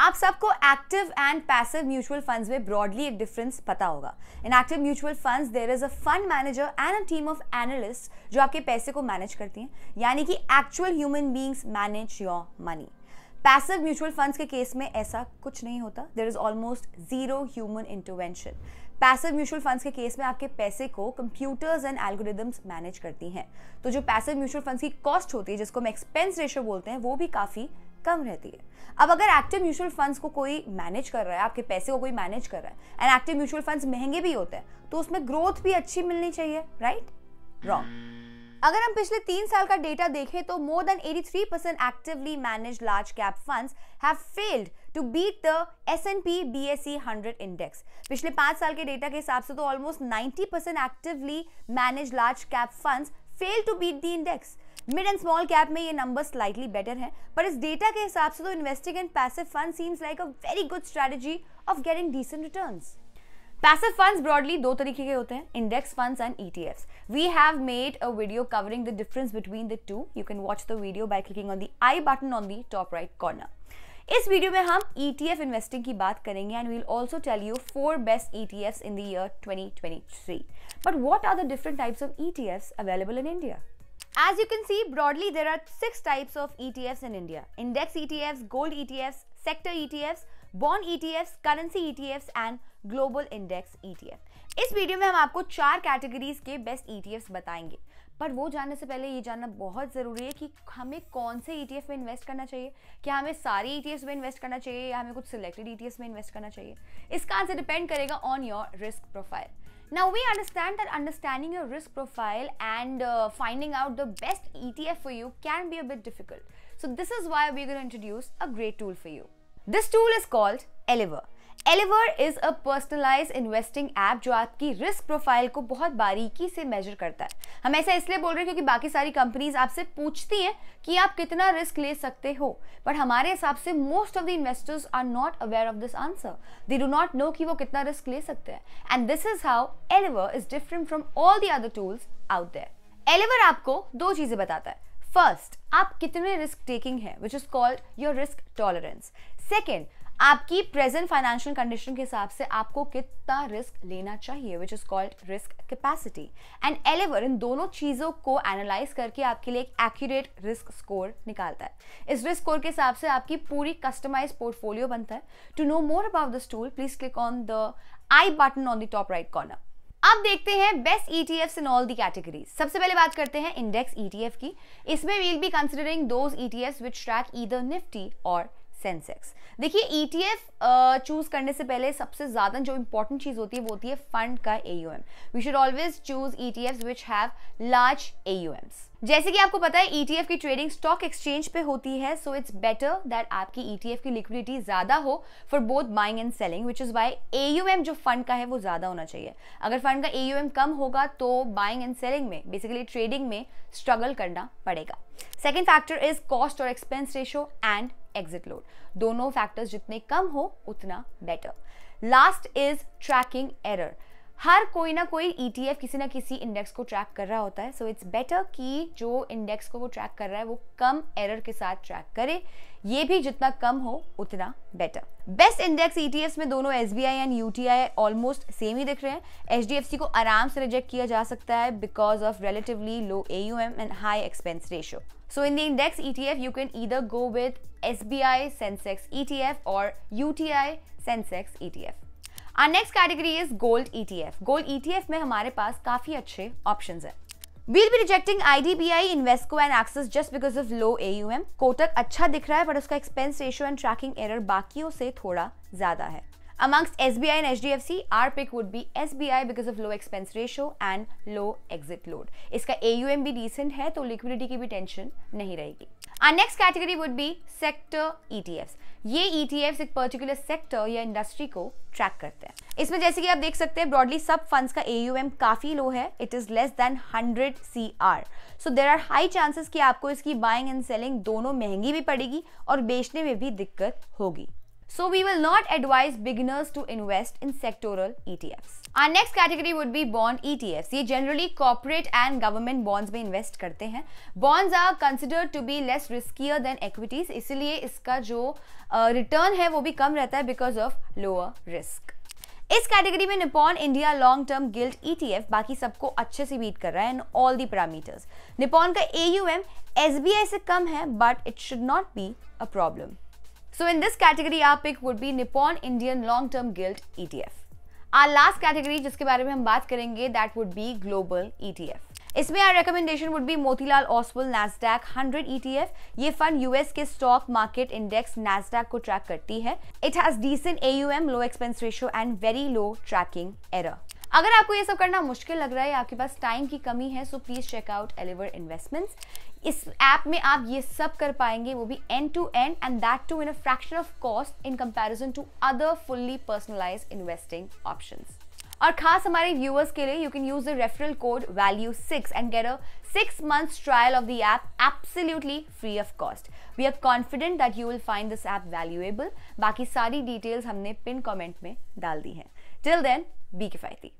आप सबको active and passive mutual funds में ब्रॉडली एक डिफरेंस पता होगा in active mutual funds there is a fund manager and a team of analyst जो आपके पैसे को मैनेज करती हैं यानी कि actual human beings manage your money passive mutual funds के केस में ऐसा कुछ नहीं होता there is almost zero human intervention passive mutual funds के केस में आपके पैसे को कंप्यूटर्स एंड एल्गोरिदम्स मैनेज करती हैं तो जो पैसिव म्यूचुअल फंड्स की कॉस्ट होती है जिसको हम एक्सपेंस रेशियो बोलते हैं वो भी काफ़ी कम रहती है अब अगर एक्टिव म्यूचुअल फंड्स को कोई मैनेज कर रहा है आपके पैसे को कोई मैनेज कर रहा है एंड एक्टिव म्यूचुअल फंड्स महंगे भी होते हैं तो उसमें ग्रोथ भी अच्छी मिलनी चाहिए राइट रॉन्ग अगर हम पिछले तीन साल का डेटा देखें तो more than 83 percent actively managed large cap funds have failed to beat the S and P B S E hundred index पिछले पांच साल के डेटा के हिसाब से तो almost 90 percent actively managed large cap funds fail to beat the index mid and small cap में ये नंबर स्लाइटली बेटर हैं पर इस डेटा के हिसाब से तो investing in passive fund seems like a very good strategy of getting decent returns passive funds broadly दो तरीके के होते हैं index funds and E T F we have made a video covering the difference between the two you can watch the video by clicking on the I button on the top right corner इस video में हम E T F investing की बात करेंगे and we'll also tell you four best E T F in the year what are the different types of E T F available in India As you can see, broadly there are six types of ETFs in India. Index ETFs, gold ETFs, sector ETFs, bond ETFs, currency ETFs, and global index ETF. इस video में हम आपको चार categories के best ETF बताएंगे पर वो जानने से पहले ये जानना बहुत ज़रूरी है कि हमें कौन से ईटीएफ में इन्वेस्ट करना चाहिए क्या हमें सारे ईटीएफ में इन्वेस्ट करना चाहिए या हमें कुछ सिलेक्टेड ईटीएफ्स में इन्वेस्ट करना चाहिए इसका आंसर डिपेंड करेगा on your risk profile Now we understand that understanding your risk profile and uh, finding out the best ETF for you can be a bit difficult. So this is why we're going to introduce a great tool for you. This tool is called Eliver. Eliver is a personalise investing app जो आपकी risk profile को बहुत बारीकी से major करता है हम ऐसा इसलिए बोल रहे हैं क्योंकि बाकी सारी कंपनीज आपसे पूछती हैं कि आप कितना रिस्क ले सकते हो बट हमारे हिसाब से most of the investors are not aware of this answer they do not know कि वो कितना रिस्क ले सकते हैं and this is how Eliver is different from all the other tools out there Eliver आपको दो चीजें बताता है फर्स्ट आप कितने रिस्क टेकिंग है which is called your risk tolerance second आपकी प्रेजेंट फाइनेंशियल कंडीशन के हिसाब से आपको कितना रिस्क लेना चाहिए which is called risk capacity and Eliver इन दोनों चीज़ों को एनालाइज करके आपके लिए एक एक्यूरेट रिस्क स्कोर निकालता है इस रिस्क स्कोर के हिसाब से आपकी पूरी कस्टमाइज पोर्टफोलियो बनता है to know more about this tool please click on the I button on the top right corner अब देखते हैं best ETFs in all the categories सबसे पहले बात करते हैं इंडेक्स ईटीएफ e की इसमें we'll be considering those ETFs which track either Nifty और सेंसेक्स देखिए ईटीएफ e चूज करने से पहले सबसे ज्यादा जो इंपॉर्टेंट चीज होती है वो होती है फंड का AUM we should always choose ETF which have large AUMs जैसे कि आपको पता है ईटीएफ e की ट्रेडिंग स्टॉक एक्सचेंज पे होती है सो इट्स बेटर दैट आपकी ईटीएफ e की लिक्विडिटी ज्यादा हो for both buying and selling which is why AUM जो फंड का है वो ज्यादा होना चाहिए अगर फंड का एयूएम कम होगा तो बाइंग एंड सेलिंग में बेसिकली ट्रेडिंग में स्ट्रगल करना पड़ेगा सेकेंड फैक्टर इज कॉस्ट और expense ratio and exit load दोनों फैक्टर्स जितने कम हो उतना better last is tracking error हर कोई ना कोई ई e किसी ना किसी इंडेक्स को ट्रैक कर रहा होता है सो इट्स बेटर कि जो इंडेक्स को वो ट्रैक कर रहा है वो कम एरर के साथ ट्रैक करे ये भी जितना कम हो उतना बेटर बेस्ट इंडेक्स ई में दोनों S B I and U T I almost same ही दिख रहे हैं एच डी एफ सी को आराम से रिजेक्ट किया जा सकता है because of relatively low A U M and high expense ratio so in the index go with S B I Sensex E T F और U T I Sensex E T F are next category is gold ETF gold ETF में हमारे पास काफी अच्छे option हैं we'll be rejecting I D B I Invesco and Axis just because of low A U M Kotak अच्छा दिख रहा है बट उसका एक्सपेंस रेशियो एंड ट्रैकिंग एर बाकी से थोड़ा ज्यादा है amongst S B I and H D F C our pick would be S B I because of low expense ratio and low exit load इसका ए यू एम भी recent है तो लिक्विडिटी की भी टेंशन नहीं रहेगी Our next category would be sector ETFs. ये ETFs एक पर्टिकुलर सेक्टर या इंडस्ट्री को ट्रैक करते हैं इसमें जैसे कि आप देख सकते हैं ब्रॉडली सब फंड्स का AUM काफ़ी लो है it is less than 100 CR so there are high chances कि आपको इसकी बाइंग एंड सेलिंग दोनों महंगी भी पड़ेगी और बेचने में भी दिक्कत होगी So we will not advise beginners to invest in sectoral ETFs. Our next category would be bond ETFs. ये generally corporate and government bonds में invest करते हैं Bonds are considered to be less riskier than equities. इसलिए इसका जो uh, return है वो भी कम रहता है because of lower risk. इस कैटेगरी में Nippon India long term gilt ETF बाकी सबको अच्छे से बीट कर रहा है in all the parameters Nippon का एयूएम एसबीआई से कम है but it should not be a problem So in this category, our pick would be Nippon Indian Long Term Gilt ETF. Our last category जिसके बारे में हम बात करेंगे that would be Global ETF. इसमें our recommendation would be Motilal Oswal Nasdaq 100 ETF ये fund US के stock market index Nasdaq को ट्रैक करती है it has decent AUM low expense ratio and very low tracking error अगर आपको ये सब करना मुश्किल लग रहा है आपके पास टाइम की कमी है so please check out Eliver investments इस ऐप में आप ये सब कर पाएंगे वो भी end to end and that too in a fraction of cost in comparison to other fully personalise investing options और खास हमारे व्यूअर्स के लिए you can use the referral code value six and get a six months trial of the app absolutely free of cost we are confident that you will find this app valuable बाकी सारी details हमने pin comment में डाल दी हैं till then B किफायती